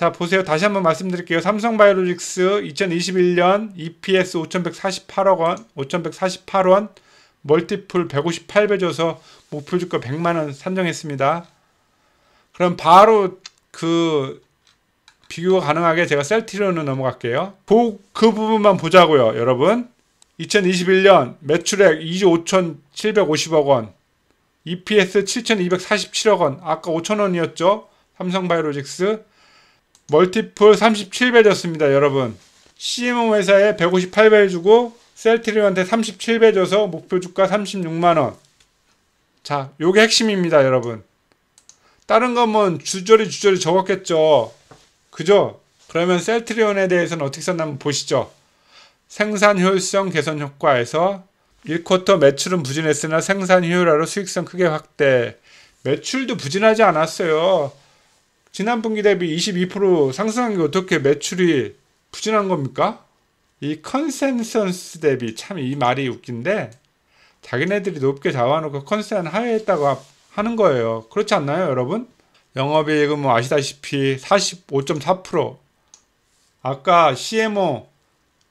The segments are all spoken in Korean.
자 보세요 다시 한번 말씀드릴게요 삼성바이오로직스 2021년 EPS 5148원 5148원 멀티플 158배 줘서 목표 주가 100만원 산정했습니다 그럼 바로 그 비교가 가능하게 제가 셀티로는 넘어갈게요 그, 그 부분만 보자고요 여러분 2021년 매출액 2조 5750억원 EPS 7247억원 아까 5천원이었죠 삼성바이오로직스 멀티플 3 7배줬습니다 여러분. CMO 회사에 158배 주고 셀트리온한테 37배 줘서 목표 주가 36만 원. 자, 요게 핵심입니다, 여러분. 다른 건뭐 주저리 주저리 적었겠죠. 그죠? 그러면 셀트리온에 대해서는 어떻게 썼나 한번 보시죠. 생산 효율성 개선 효과에서 1쿼터 매출은 부진했으나 생산 효율화로 수익성 크게 확대. 매출도 부진하지 않았어요. 지난 분기 대비 22% 상승한 게 어떻게 매출이 부진한 겁니까? 이 컨센서스 대비 참 이 말이 웃긴데 자기네들이 높게 잡아놓고 컨센 하에 했다고 하는 거예요. 그렇지 않나요, 여러분? 영업이익은 뭐 아시다시피 45.4% 아까 CMO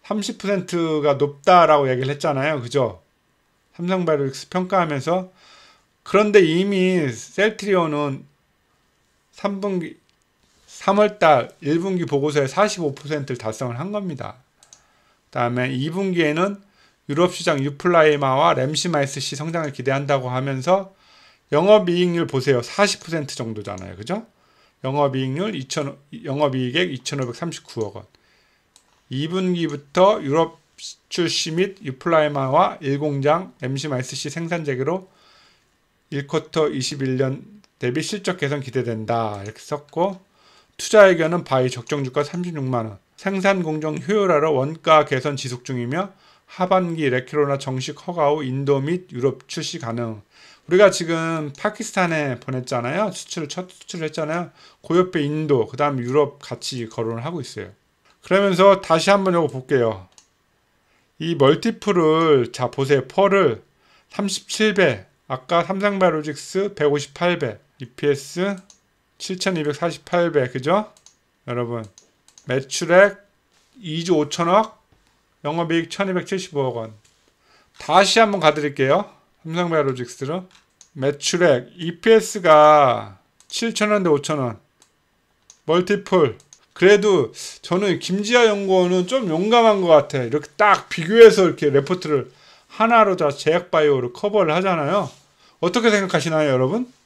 30%가 높다라고 얘기를 했잖아요. 그죠? 삼성바이오스 평가하면서 그런데 이미 셀트리온은 3분기 3월달 1분기 보고서의 45%를 달성을 한 겁니다. 그 다음에 2분기에는 유럽 시장 유플라이마와 램시마이스시 성장을 기대한다고 하면서 영업이익률 보세요. 40% 정도잖아요. 그죠? 영업이익률 2천 영업이익액 2,539억 원. 2분기부터 유럽 출시 및 유플라이마와 1공장 램시마이스시 생산 재개로 1쿼터 21년 대비 실적 개선 기대된다 이렇게 썼고 투자 의견은 바이 적정 주가 36만원 생산 공정 효율화로 원가 개선 지속 중이며 하반기 레키로나 정식 허가 후 인도 및 유럽 출시 가능 우리가 지금 파키스탄에 보냈잖아요 수출을 첫 수출을 했잖아요 그 옆에 인도 그 다음 유럽 같이 거론을 하고 있어요 그러면서 다시 한번 이거 볼게요 이 멀티플을 자 보세요 펄을 37배 아까 삼성바이오직스 158배 EPS 7248배 그죠? 여러분 매출액 2조 5천억 영업이익 1275억 원 다시 한번 가드릴게요 삼성바이오로직스로 매출액 EPS가 7천원 대 5천원 멀티플 그래도 저는 김지아 연구원은 좀 용감한 것 같아 이렇게 딱 비교해서 이렇게 레포트를 하나로 다 제약바이오로 커버를 하잖아요 어떻게 생각하시나요 여러분?